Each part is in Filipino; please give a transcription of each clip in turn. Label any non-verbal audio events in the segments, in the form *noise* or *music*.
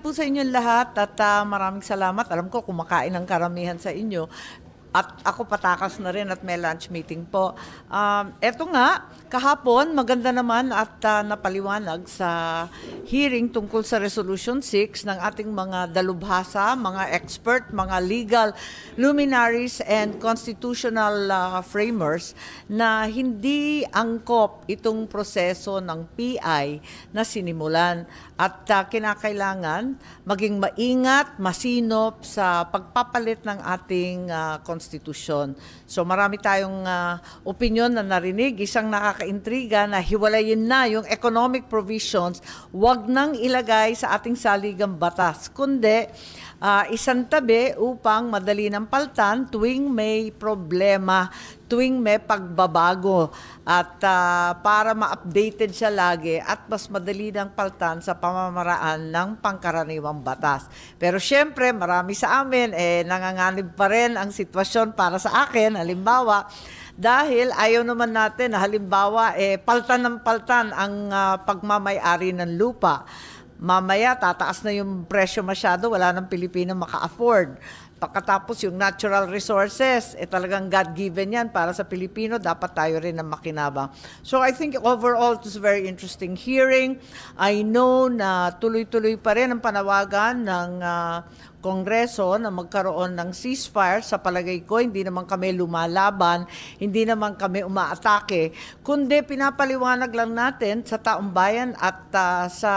po sa inyo lahat at uh, maraming salamat. Alam ko kumakain ang karamihan sa inyo. At ako patakas na rin at may lunch meeting po. Um, eto nga, kahapon maganda naman at uh, napaliwanag sa hearing tungkol sa Resolution 6 ng ating mga dalubhasa, mga expert, mga legal luminaries and constitutional uh, framers na hindi angkop itong proseso ng PI na sinimulan at uh, kinakailangan maging maingat, masinop sa pagpapalit ng ating uh, konstitusyon. So marami tayong uh, ah, opinion na narinig, isang nakakaintriga na hiwalayin na yung economic provisions, wag nang ilagay sa ating saligang batas, kundi uh, isang tabi upang madali ng paltan tuwing may problema, tuwing may pagbabago at uh, para ma-updated siya lagi at mas madali ng paltan sa pamamaraan ng pangkaraniwang batas. Pero syempre, marami sa amin eh nanganganib pa rin ang sitwasyon para sa akin. Halimbawa, dahil ayaw naman natin na halimbawa eh paltan ng paltan ang uh, pagmamay-ari ng lupa. Mamaya, tataas na yung presyo masyado, wala nang Pilipino maka-afford. Pagkatapos yung natural resources, eh talagang God-given yan para sa Pilipino, dapat tayo rin ang makinabang. So I think overall, it was a very interesting hearing. I know na tuloy-tuloy pa rin ang panawagan ng uh, Kongreso na magkaroon ng ceasefire. Sa palagay ko, hindi naman kami lumalaban, hindi naman kami umaatake, kundi pinapaliwanag lang natin sa taong bayan at uh, sa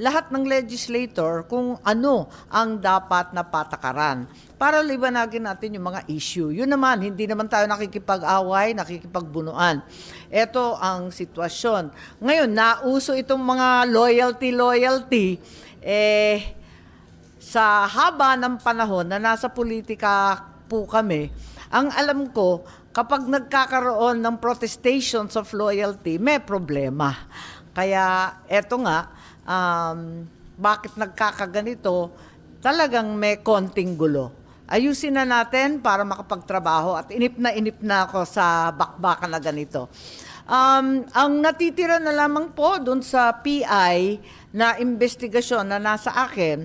lahat ng legislator kung ano ang dapat na patakaran para liwanagin natin yung mga issue. Yun naman, hindi naman tayo nakikipag-away, nakikipagbunuan. Ito ang sitwasyon. Ngayon, nauso itong mga loyalty-loyalty. Eh, sa haba ng panahon na nasa politika po kami, ang alam ko, kapag nagkakaroon ng protestations of loyalty, may problema. Kaya eto nga, um, bakit nagkakaganito, talagang may konting gulo. Ayusin na natin para makapagtrabaho at inip na inip na ako sa bakbakan na ganito. Um, ang natitira na lamang po doon sa PI na investigasyon na nasa akin,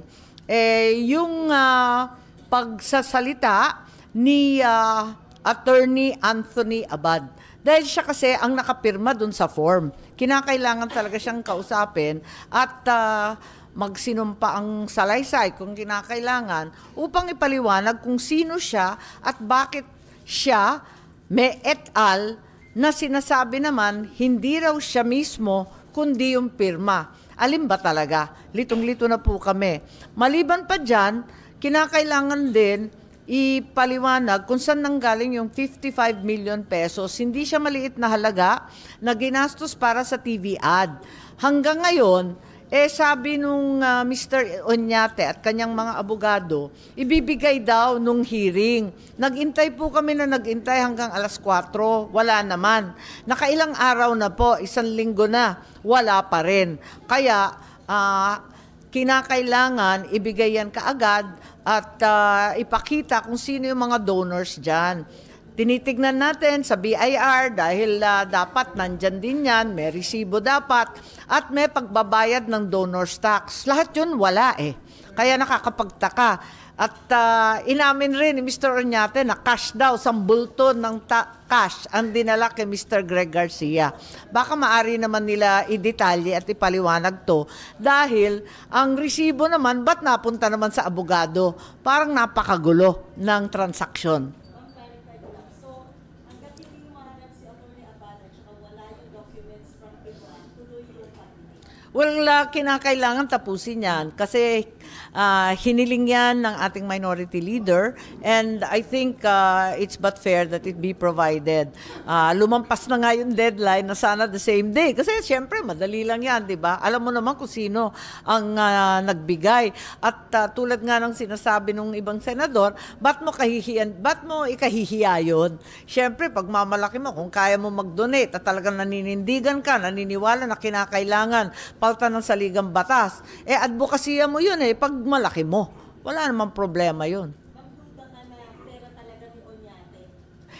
eh, yung uh, pagsasalita ni uh, Attorney Anthony Abad. Dahil siya kasi ang nakapirma dun sa form. Kinakailangan talaga siyang kausapin at uh, magsinumpa ang salaysay kung kinakailangan upang ipaliwanag kung sino siya at bakit siya may et al na sinasabi naman hindi raw siya mismo kundi yung pirma. Alin ba talaga? Litong-lito na po kami. Maliban pa dyan, kinakailangan din ipaliwanag kung saan nanggaling yung 55 million pesos. Hindi siya maliit na halaga na ginastos para sa TV ad. Hanggang ngayon, eh sabi nung uh, ah, Mr. Onyate at kanyang mga abogado, ibibigay daw nung hearing. Nagintay po kami na nagintay hanggang alas 4, wala naman. Nakailang araw na po, isang linggo na, wala pa rin. Kaya uh, kinakailangan ibigay yan kaagad at uh, ipakita kung sino yung mga donors dyan tinitignan natin sa BIR dahil uh, dapat nandyan din yan, may resibo dapat, at may pagbabayad ng donor's tax. Lahat yun wala eh. Kaya nakakapagtaka. At uh, inamin rin ni Mr. Oñate na cash daw, sambulto ng ta- cash ang dinala kay Mr. Greg Garcia. Baka maari naman nila i-detalye at ipaliwanag to dahil ang resibo naman, ba't napunta naman sa abogado? Parang napakagulo ng transaksyon. 그것들과 그도 이루어갑니다. Well, uh, kinakailangan tapusin yan kasi uh, hiniling yan ng ating minority leader and I think uh, it's but fair that it be provided. Uh, lumampas na nga yung deadline na sana the same day kasi siyempre madali lang yan, di ba? Alam mo naman kung sino ang uh, nagbigay. At uh, tulad nga ng sinasabi ng ibang senador, ba't mo, kahihiyan, ba't mo ikahihiya yun? Siyempre, pag mamalaki mo, kung kaya mo mag-donate at talagang naninindigan ka, naniniwala na kinakailangan palta ng saligang batas. Eh, advokasya mo yun eh, pag malaki mo. Wala namang problema yun.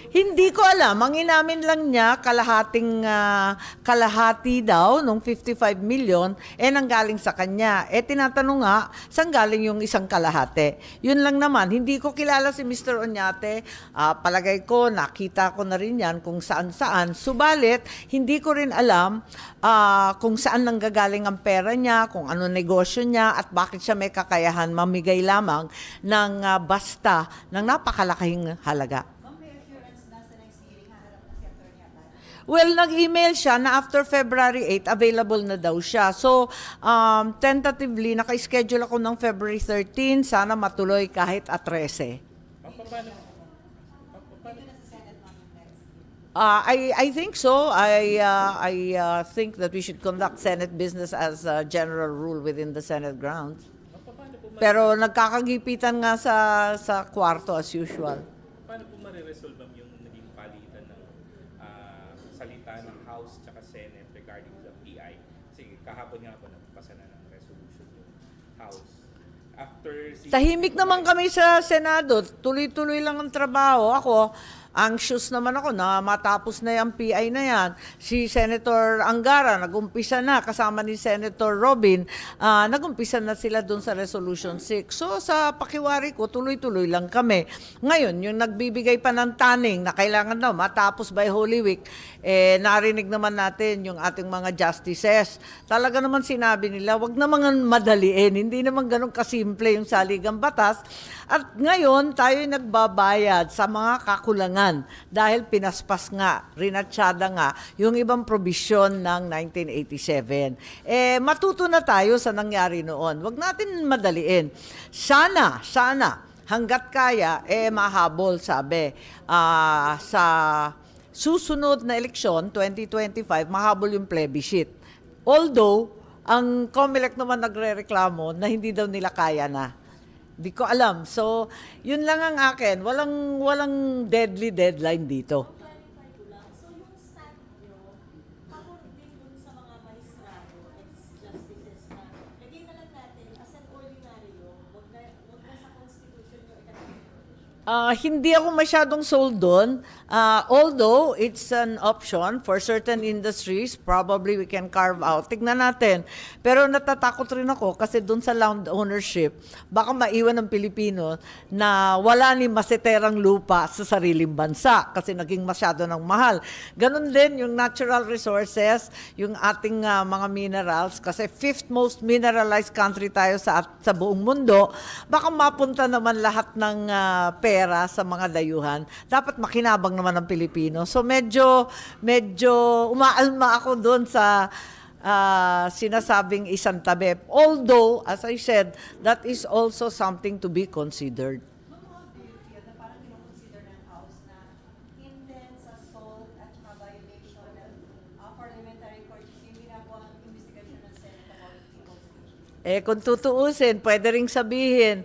Hindi ko alam. Ang inamin lang niya, kalahating, uh, kalahati daw nung 55 million, eh nanggaling sa kanya. Eh tinatanong nga, saan galing yung isang kalahati? Yun lang naman. Hindi ko kilala si Mr. Onyate. Uh, palagay ko, nakita ko na rin yan kung saan-saan. Subalit, hindi ko rin alam uh, kung saan nanggagaling ang pera niya, kung ano negosyo niya, at bakit siya may kakayahan mamigay lamang ng uh, basta ng napakalaking halaga. Well, nag-email siya na after February 8, available na daw siya. So, um, tentatively, naka-schedule ako ng February 13. Sana matuloy kahit at 13. Uh, ah, I, I think so. I, uh, I uh, think that we should conduct Senate business as a general rule within the Senate grounds. Pero nagkakagipitan nga sa, sa kwarto as usual. After Tahimik naman kami sa Senado. Tuloy-tuloy lang ang trabaho. Ako, anxious naman ako na matapos na yung PI na yan. Si Senator Angara, nagumpisa na kasama ni Senator Robin, uh, nagumpisa na sila dun sa Resolution 6. So sa pakiwari ko, tuloy-tuloy lang kami. Ngayon, yung nagbibigay pa ng taning na kailangan daw matapos by Holy Week, eh, narinig naman natin yung ating mga justices. Talaga naman sinabi nila, wag na mga madaliin. Hindi naman ganun kasimple yung saligang batas. At ngayon, tayo nagbabayad sa mga kakulangan naman dahil pinaspas nga, rinatsyada nga yung ibang probisyon ng 1987. Eh, matuto na tayo sa nangyari noon. Huwag natin madaliin. Sana, sana, hanggat kaya, eh mahabol, sabi, uh, sa susunod na eleksyon, 2025, mahabol yung plebiscite. Although, ang COMELEC naman nagre-reklamo na hindi daw nila kaya na. Di ko alam. So, yun lang ang akin. Walang, walang deadly deadline dito. Uh, hindi ako masyadong sold doon. Uh, although it's an option for certain industries, probably we can carve out. Tignan natin. Pero natatakot rin ako kasi dun sa land ownership, baka maiwan ng Pilipino na wala ni maseterang lupa sa sariling bansa kasi naging masyado ng mahal. Ganun din yung natural resources, yung ating uh, mga minerals kasi fifth most mineralized country tayo sa, sa buong mundo. Baka mapunta naman lahat ng uh, pera sa mga dayuhan. Dapat makinabang naman ang Pilipino. So medyo medyo umaalma ako doon sa uh, sinasabing isang tabi. Although, as I said, that is also something to be considered. Eh, kung tutuusin, pwede ring sabihin,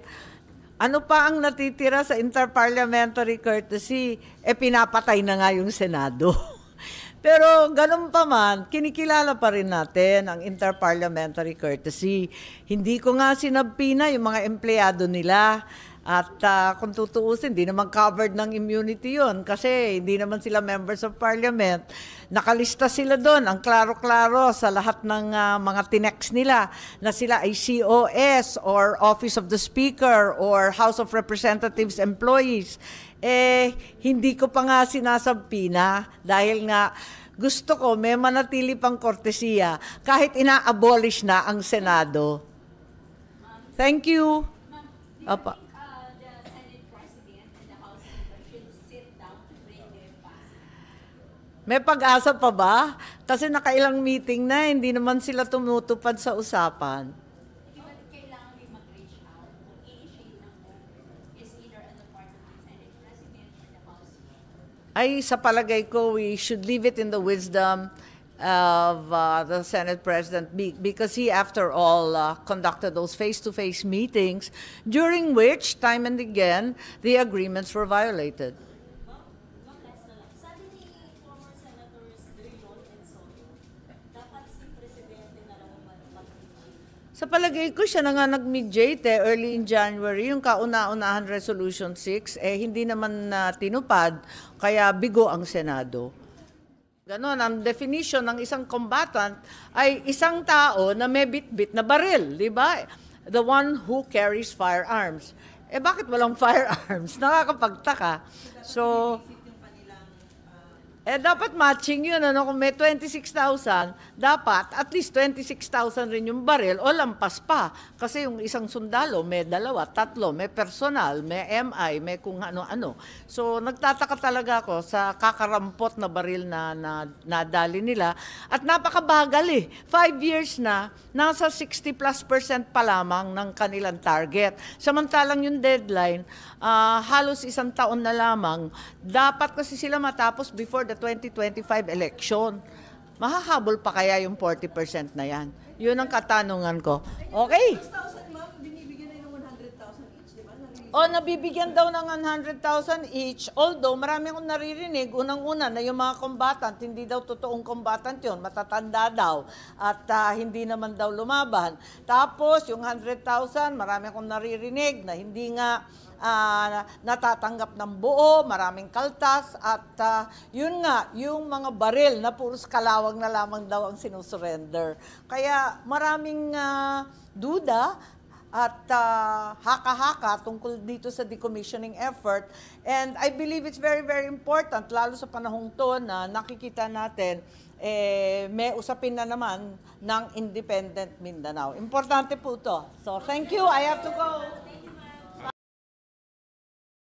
ano pa ang natitira sa interparliamentary courtesy? Eh, pinapatay na nga yung Senado. *laughs* Pero ganun pa man, kinikilala pa rin natin ang interparliamentary courtesy. Hindi ko nga sinabpina yung mga empleyado nila at uh, kung tutuusin, hindi naman covered ng immunity yon kasi hindi naman sila members of parliament. Nakalista sila doon, ang klaro-klaro sa lahat ng uh, mga tinex nila na sila ay COS or Office of the Speaker or House of Representatives employees. Eh, hindi ko pa nga sinasampina dahil nga gusto ko may manatili pang kortesiya kahit ina-abolish na ang Senado. Thank you. Apa. May pag-asa pa ba? Kasi nakailang meeting na, hindi naman sila tumutupad sa usapan. Ay, sa palagay ko, we should leave it in the wisdom of uh, the Senate President because he, after all, uh, conducted those face-to-face -face meetings during which, time and again, the agreements were violated. Sa palagay ko, siya na nga nag-mediate eh, early in January, yung kauna-unahan Resolution 6, eh hindi naman na uh, tinupad, kaya bigo ang Senado. Ganon, ang definition ng isang combatant ay isang tao na may bitbit -bit na baril, di ba? The one who carries firearms. Eh bakit walang *laughs* firearms? Nakakapagtaka. So, eh, dapat matching yun. Ano? Kung may 26,000, dapat at least 26,000 rin yung baril o lampas pa. Kasi yung isang sundalo, may dalawa, tatlo, may personal, may MI, may kung ano-ano. So, nagtataka talaga ako sa kakarampot na baril na, na nadali nila. At napakabagal eh. Five years na, nasa 60 plus percent pa lamang ng kanilang target. Samantalang yung deadline, uh, halos isang taon na lamang, dapat kasi sila matapos before the the 2025 election. Mahahabol pa kaya yung 40% na yan? Yun ang katanungan ko. Okay. O, oh, nabibigyan daw ng 100,000 each. Although, marami akong naririnig, unang-una na yung mga combatant, hindi daw totoong combatant yon matatanda daw, at uh, hindi naman daw lumaban. Tapos, yung 100,000, marami akong naririnig na hindi nga uh, natatanggap ng buo, maraming kaltas, at uh, yun nga, yung mga baril na puros kalawag na lamang daw ang sinusurrender. Kaya maraming uh, duda at uh, haka-haka tungkol dito sa decommissioning effort. And I believe it's very, very important, lalo sa panahong to na nakikita natin eh, may usapin na naman ng Independent Mindanao. Importante po to. So, thank you. I have to go.